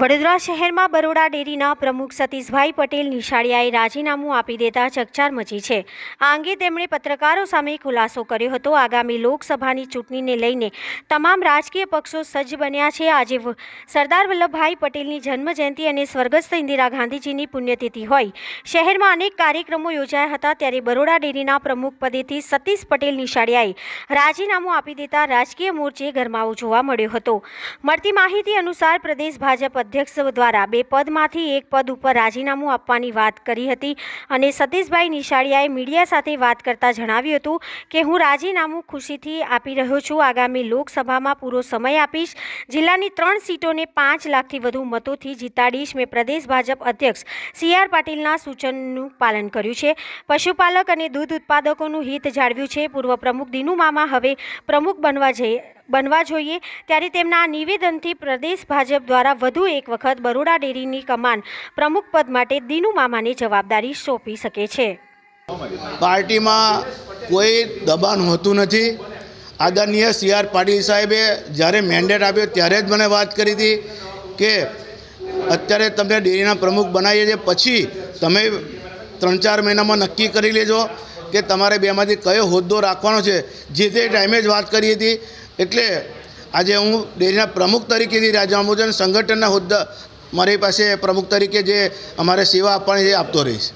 વડોદરા શહેરમાં બરોડા ડેરીના પ્રમુખ સતીશભાઈ પટેલ નિશાળિયાએ રાજીનામું આપી દેતા ચકચાર મચી છે આ અંગે તેમણે પત્રકારો સામે ખુલાસો કર્યો હતો આગામી લોકસભાની ચૂંટણીને લઈને તમામ રાજકીય પક્ષો સજ્જ બન્યા છે આજે સરદાર વલ્લભભાઈ પટેલની જન્મજયંતિ અને સ્વર્ગસ્થ ઇન્દિરા ગાંધીજીની પુણ્યતિથિ હોય શહેરમાં અનેક કાર્યક્રમો યોજાયા હતા ત્યારે બરોડા ડેરીના પ્રમુખ પદેથી સતીશ પટેલ નિશાળિયાએ રાજીનામું આપી દેતા રાજકીય મોરચે ગરમાવો જોવા મળ્યો હતો મળતી માહિતી અનુસાર પ્રદેશ ભાજપ અધ્યક્ષ દ્વારા બે પદમાંથી એક પદ ઉપર રાજીનામું આપવાની વાત કરી હતી અને સતીશભાઈ નિશાળિયાએ મીડિયા સાથે વાત કરતાં જણાવ્યું હતું કે હું રાજીનામું ખુશીથી આપી રહ્યો છું આગામી લોકસભામાં પૂરો સમય આપીશ જિલ્લાની ત્રણ સીટોને પાંચ લાખથી વધુ મતોથી જીતાડીશ મેં પ્રદેશ ભાજપ અધ્યક્ષ સી આર પાટીલના સૂચનનું પાલન કર્યું છે પશુપાલક અને દૂધ ઉત્પાદકોનું હિત જાળવ્યું છે પૂર્વ પ્રમુખ દિનુ મામા હવે પ્રમુખ બનવા જઈ બનવા જોઈએ ત્યારે તેમના નિવેદનથી પ્રદેશ ભાજપ દ્વારા વધુ એક વખત બરોડા ડેરીની કમાન પ્રમુખ પદ માટે દીનુ મામાની જવાબદારી સોંપી શકે છે પાર્ટીમાં કોઈ દબાણ હોતું નથી આદરણીય સી આર પાટીલ સાહેબે જ્યારે મેન્ડેટ આપ્યો ત્યારે જ મને વાત કરી હતી કે અત્યારે તમે ડેરીના પ્રમુખ બનાવીએ છીએ પછી તમે ત્રણ ચાર મહિનામાં નક્કી કરી લેજો કે તમારે બેમાંથી કયો હોદ્દો રાખવાનો છે જે તે ટાઈમે જ વાત કરી હતી એટલે આજે હું ડેરીના પ્રમુખ તરીકેથી અને સંગઠનના હોદ્દા મારી પાસે પ્રમુખ તરીકે જે અમારે સેવા આપવાની છે આપતો રહીશ